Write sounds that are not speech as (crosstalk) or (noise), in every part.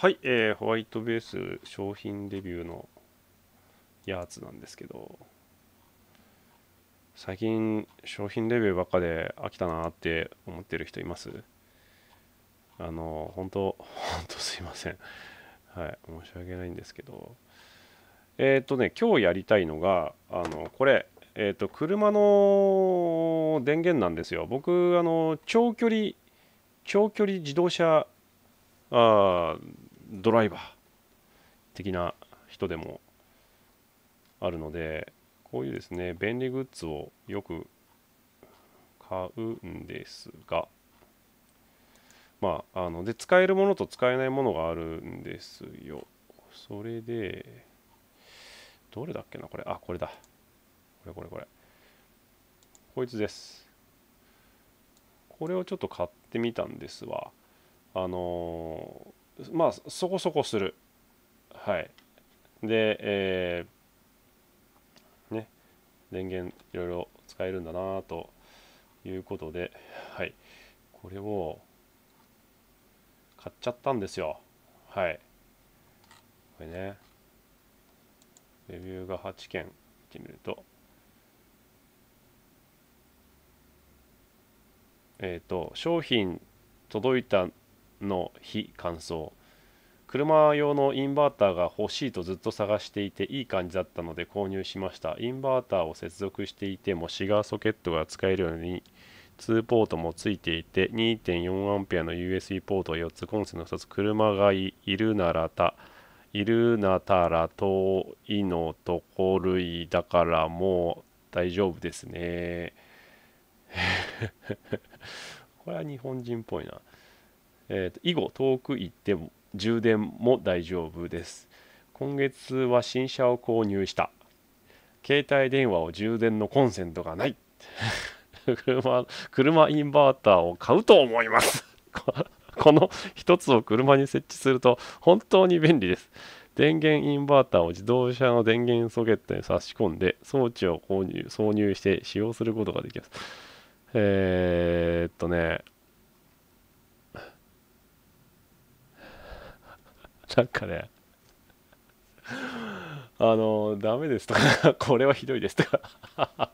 はい、えー、ホワイトベース商品デビューのやつなんですけど、最近商品レビューばっかで飽きたなって思ってる人いますあの、本当本当すいません。はい、申し訳ないんですけど、えっ、ー、とね、今日やりたいのが、あの、これ、えっ、ー、と、車の電源なんですよ。僕、あの、長距離、長距離自動車あドライバー的な人でもあるのでこういうですね便利グッズをよく買うんですがまああので使えるものと使えないものがあるんですよそれでどれだっけなこれあこれだこれこれこれこいつですこれをちょっと買ってみたんですわあのーまあそこそこするはいでえー、ね電源いろいろ使えるんだなということではいこれを買っちゃったんですよはいこれねレビューが8件ってみるとえっ、ー、と商品届いたの非乾燥車用のインバーターが欲しいとずっと探していていい感じだったので購入しましたインバーターを接続していてもシガーソケットが使えるように2ポートもついていて 2.4A の USB ポート4つコンセント2つ車がいるならたいるなたら遠いのとこ類だからもう大丈夫ですね (laughs) これは日本人っぽいなえーと、以後遠く行っても充電も大丈夫です。今月は新車を購入した。携帯電話を充電のコンセントがない。(laughs) 車、車インバーターを買うと思います。(laughs) この1つを車に設置すると本当に便利です。電源インバーターを自動車の電源ソケットに差し込んで装置を購入挿入して使用することができます。えー、っとね、なんかね、あの、ダメですとか (laughs) これはひどいですとかあ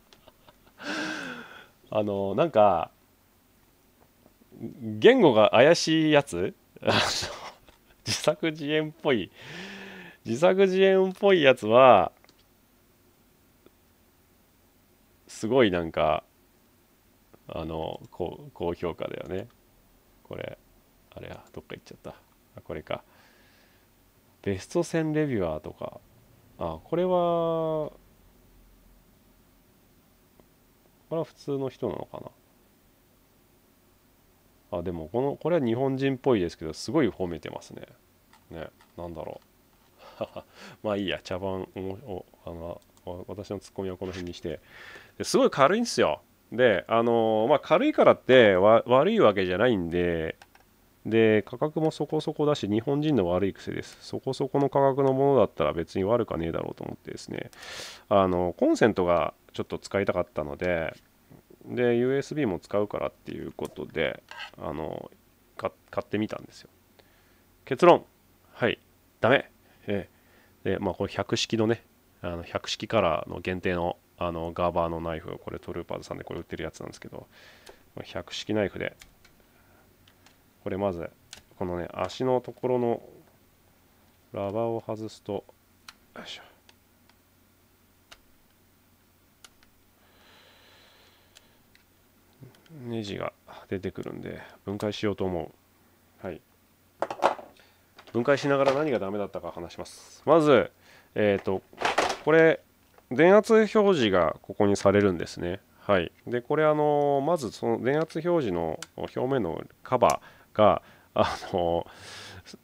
の、なんか、言語が怪しいやつ (laughs) 自作自演っぽい、自作自演っぽいやつは、すごいなんか、あの、高高評価だよね。これ、あれや、どっか行っちゃった。あ、これか。ベスト10レビュアーとか、あ、これは、これは普通の人なのかな。あ、でもこの、これは日本人っぽいですけど、すごい褒めてますね。ね、なんだろう。(laughs) まあいいや、茶番おあの、私のツッコミはこの辺にして。すごい軽いんですよ。で、あのー、まあ軽いからってわ悪いわけじゃないんで、で価格もそこそこだし日本人の悪い癖ですそこそこの価格のものだったら別に悪かねえだろうと思ってですねあのコンセントがちょっと使いたかったのでで USB も使うからっていうことであの買ってみたんですよ結論はいダメええでまあこれ100式のねあの100式カラーの限定のあのガーバーのナイフこれトルーパーズさんでこれ売ってるやつなんですけど100式ナイフでこれまずこのね足のところのラバーを外すとよいしょネジが出てくるんで分解しようと思うはい分解しながら何がダメだったか話しますまずえっ、ー、とこれ電圧表示がここにされるんですねはいでこれあのまずその電圧表示の表面のカバーがあの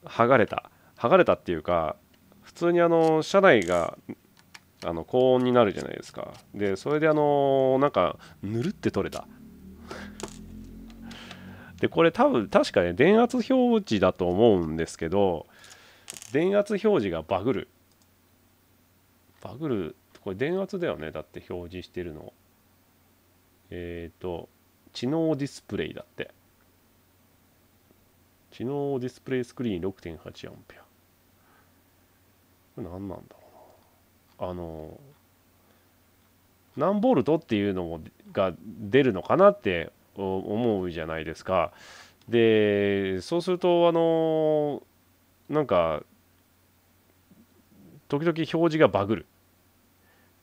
剥がれた剥がれたっていうか普通にあの車内があの高温になるじゃないですかでそれであのなんかぬるって取れたでこれ多分確かね電圧表示だと思うんですけど電圧表示がバグるバグるこれ電圧だよねだって表示してるのえっ、ー、と知能ディスプレイだって知能ディスプレイスクリーン6 8ア。これ何なんだろうなあの何ボルトっていうのもが出るのかなって思うじゃないですかでそうするとあのなんか時々表示がバグる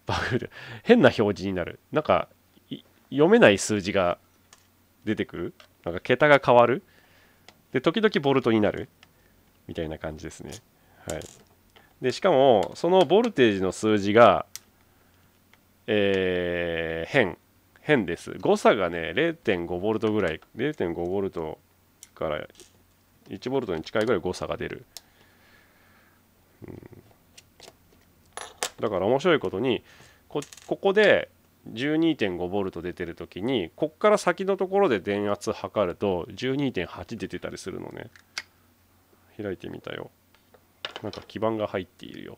バグる変な表示になるなんか読めない数字が出てくるなんか桁が変わるで時々ボルトになるみたいな感じですねはいでしかもそのボルテージの数字がえー、変変です誤差がね0.5ボルトぐらい0.5ボルトから1ボルトに近いぐらい誤差が出る、うん、だから面白いことにこここで12.5ボルト出てる時にこっから先のところで電圧測ると12.8出てたりするのね開いてみたよなんか基板が入っているよ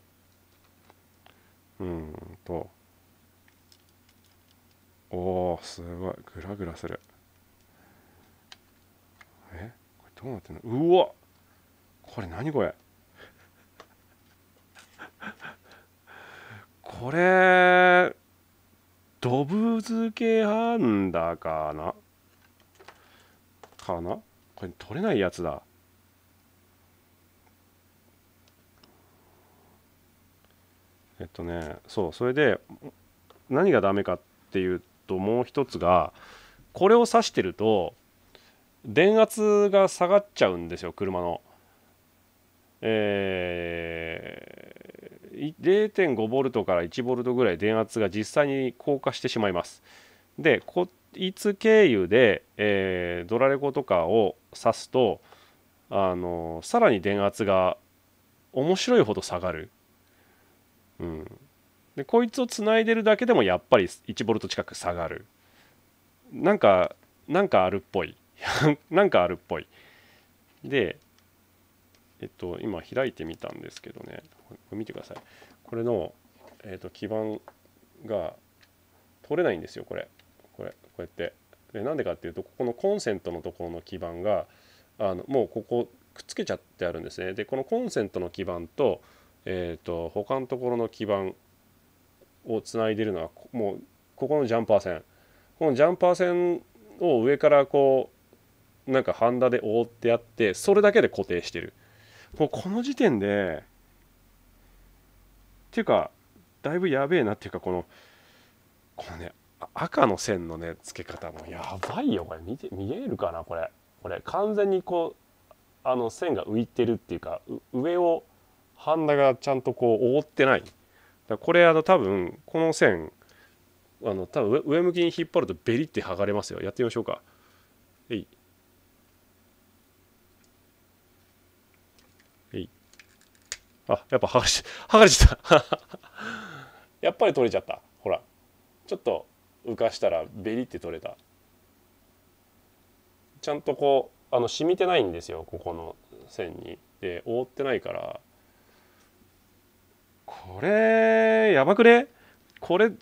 うんとおおすごいグラグラするえこれどうなってんのうわこれ何これこれドブ漬けハンダかなかなこれ取れないやつだ。えっとね、そう、それで何がダメかっていうともう一つがこれを指してると電圧が下がっちゃうんですよ車の。えー0.5ボルトから1ボルトぐらい電圧が実際に降下してしまいます。でこいつ経由で、えー、ドラレコとかを挿すとあのさらに電圧が面白いほど下がる。うん、でこいつをつないでるだけでもやっぱり1ボルト近く下がる。なんかなんかあるっぽい。なんかあるっぽい。(laughs) でえっと、今開いてみたんですけどね、これ見てください。これの、えっと、基板が取れないんですよ、これ。これ、こうやって。で、なんでかっていうと、ここのコンセントのところの基板が、あのもうここくっつけちゃってあるんですね。で、このコンセントの基板と、えっ、と、他のところの基板をつないでるのは、もうここのジャンパー線。このジャンパー線を上からこう、なんかハンダで覆ってあって、それだけで固定してる。もうこの時点でっていうかだいぶやべえなっていうかこのこのね赤の線のね付け方もやばいよこれ見て見えるかなこれこれ完全にこうあの線が浮いてるっていうか上をハンダがちゃんとこう覆ってないだこれあの多分この線あの多分上向きに引っ張るとベリって剥がれますよやってみましょうかえいあやっぱ剥がし剥がれちゃった (laughs) やっぱり取れちゃったほらちょっと浮かしたらベリって取れたちゃんとこうあの染みてないんですよここの線にで覆ってないからこれやばくねこれ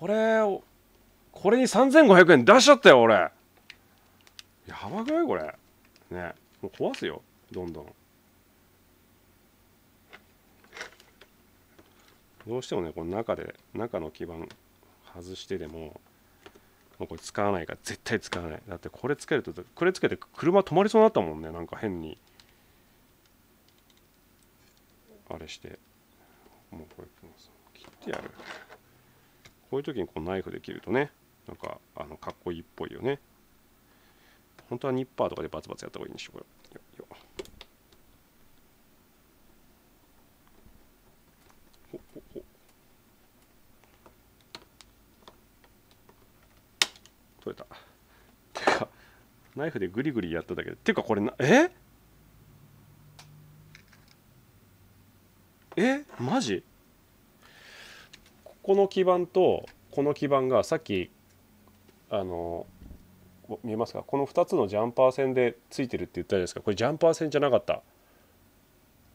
これをこれに3500円出しちゃったよ俺やばくないこれねもう壊すよどんどんどうしてもねこの中で中の基板外してでももうこれ使わないから絶対使わないだってこれつけるとこれつけて車止まりそうになったもんねなんか変にあれしてもうこれ切ってやるこういう時にこうナイフで切るとねなんかあのかっこいいっぽいよね本当はニッパーとかでバツバツやった方がいいんでしょこれナイフでグリグリやっただけでていうかこれなええマジここの基板とこの基板がさっきあの見えますかこの2つのジャンパー線でついてるって言ったじゃないですかこれジャンパー線じゃなかった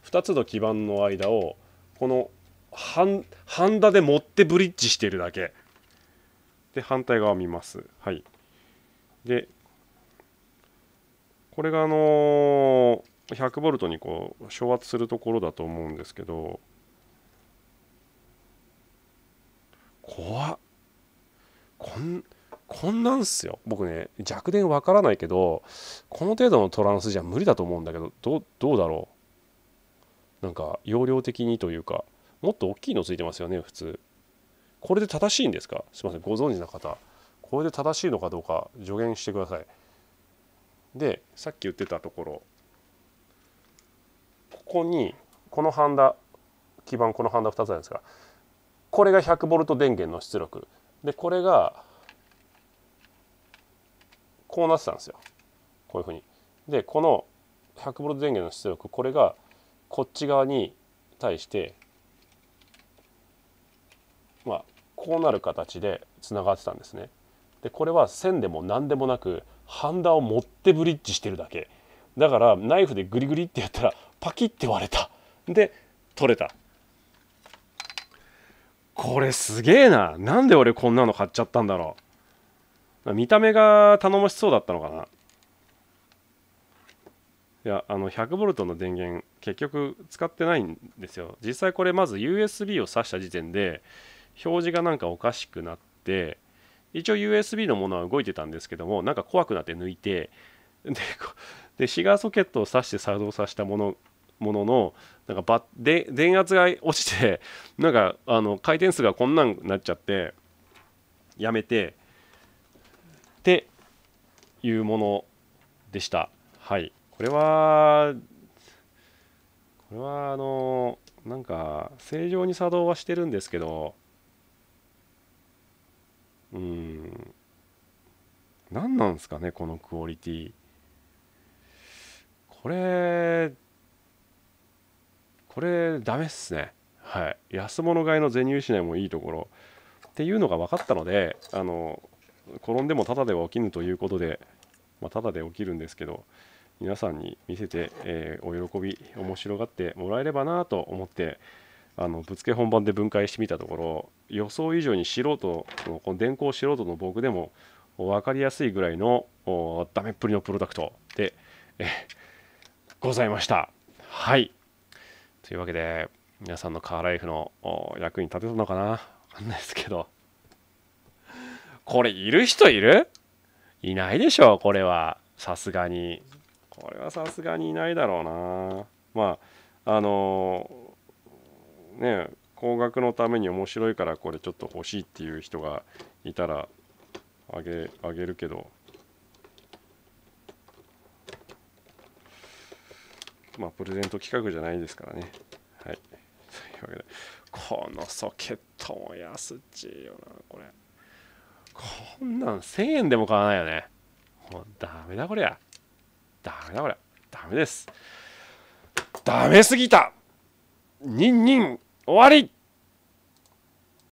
2つの基板の間をこのハンダで持ってブリッジしてるだけで反対側見ますはいでこれがあの 100V にこう昇圧するところだと思うんですけど怖っこんこんなんすよ僕ね弱電わからないけどこの程度のトランスじゃ無理だと思うんだけどどうどうだろうなんか容量的にというかもっと大きいのついてますよね普通これで正しいんですかすいませんご存知の方これで正しいのかどうか助言してくださいでさっき言ってたところここにこのハンダ基板このハンダ2つあるんですがこれが 100V 電源の出力でこれがこうなってたんですよこういうふうに。でこの 100V 電源の出力これがこっち側に対してまあこうなる形でつながってたんですね。でこれは線でも何でもなくハンダを持ってブリッジしてるだけだからナイフでグリグリってやったらパキって割れたで取れたこれすげえななんで俺こんなの買っちゃったんだろう見た目が頼もしそうだったのかないやあの 100V の電源結局使ってないんですよ実際これまず USB を挿した時点で表示がなんかおかしくなって一応 USB のものは動いてたんですけどもなんか怖くなって抜いてでシガーソケットを挿して作動させたものもののなんかバで電圧が落ちてなんかあの回転数がこんなんなっちゃってやめてっていうものでしたはいこれはこれはあのなんか正常に作動はしてるんですけどうん何なんすかねこのクオリティこれこれダメっすねはい安物買いの全入しないもいいところっていうのが分かったのであの転んでもただでは起きぬということで、まあ、タで起きるんですけど皆さんに見せて、えー、お喜び面白がってもらえればなと思ってあのぶつけ本番で分解してみたところ予想以上に素人のこの電光素人の僕でも分かりやすいぐらいのダメっぷりのプロダクトでございましたはいというわけで皆さんのカーライフの役に立てたのかなわかんないですけどこれいる人いるいないでしょこれはさすがにこれはさすがにいないだろうなまああのー、ねえ高額のために面白いからこれちょっと欲しいっていう人がいたらあげあげるけどまあプレゼント企画じゃないですからねはいというわけでこのソケットも安っちいよなこれこんなん1000円でも買わないよねもうダメだこりゃダメだこりゃダメですダメすぎたニンニン終わり